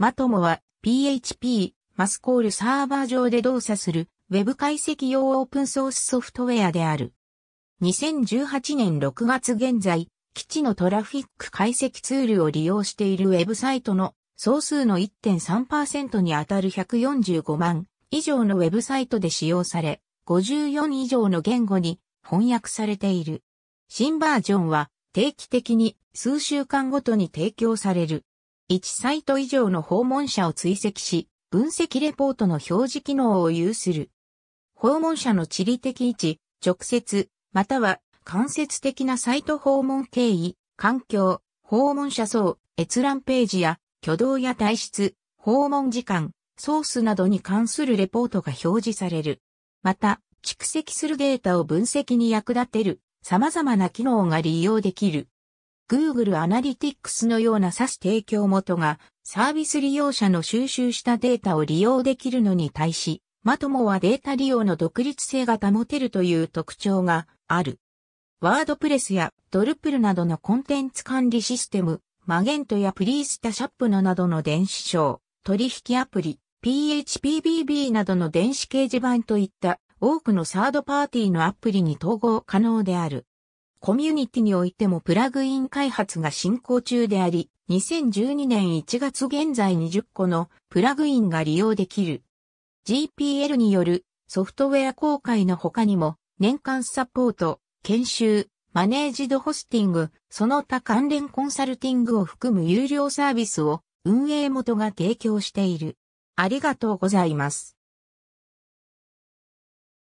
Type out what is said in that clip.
まともは PHP マスコールサーバー上で動作する Web 解析用オープンソースソフトウェアである。2018年6月現在、基地のトラフィック解析ツールを利用しているウェブサイトの総数の1.3%にあたる145万以上のウェブサイトで使用され、54以上の言語に翻訳されている。新バージョンは定期的に数週間ごとに提供される。1サイト以上の訪問者を追跡し、分析レポートの表示機能を有する。訪問者の地理的位置、直接、または間接的なサイト訪問経緯、環境、訪問者層、閲覧ページや挙動や体質、訪問時間、ソースなどに関するレポートが表示される。また、蓄積するデータを分析に役立てる様々な機能が利用できる。Google Analytics のような SaaS 提供元がサービス利用者の収集したデータを利用できるのに対し、まともはデータ利用の独立性が保てるという特徴がある。ワードプレスやドルプルなどのコンテンツ管理システム、マゲントやプリースタシャップなどの電子商、取引アプリ、PHPBB などの電子掲示板といった多くのサードパーティーのアプリに統合可能である。コミュニティにおいてもプラグイン開発が進行中であり、2012年1月現在20個のプラグインが利用できる。GPL によるソフトウェア公開の他にも、年間サポート、研修、マネージドホスティング、その他関連コンサルティングを含む有料サービスを運営元が提供している。ありがとうございます。